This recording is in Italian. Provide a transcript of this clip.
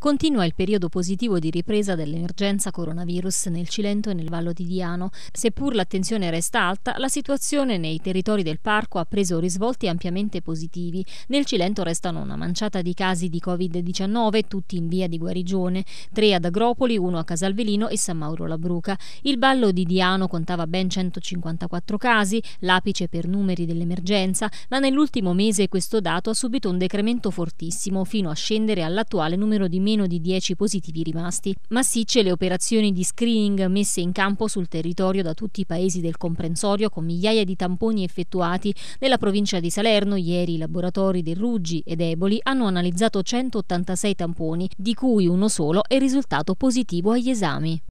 Continua il periodo positivo di ripresa dell'emergenza coronavirus nel Cilento e nel Vallo di Diano. Seppur l'attenzione resta alta, la situazione nei territori del parco ha preso risvolti ampiamente positivi. Nel Cilento restano una manciata di casi di Covid-19, tutti in via di guarigione, tre ad Agropoli, uno a Casalvelino e San Mauro Labruca. Il Vallo di Diano contava ben 154 casi, l'apice per numeri dell'emergenza, ma nell'ultimo mese questo dato ha subito un decremento fortissimo, fino a scendere all'attuale numero di meno di 10 positivi rimasti. Massicce le operazioni di screening messe in campo sul territorio da tutti i paesi del comprensorio con migliaia di tamponi effettuati. Nella provincia di Salerno ieri i laboratori del Ruggi ed Eboli hanno analizzato 186 tamponi, di cui uno solo è risultato positivo agli esami.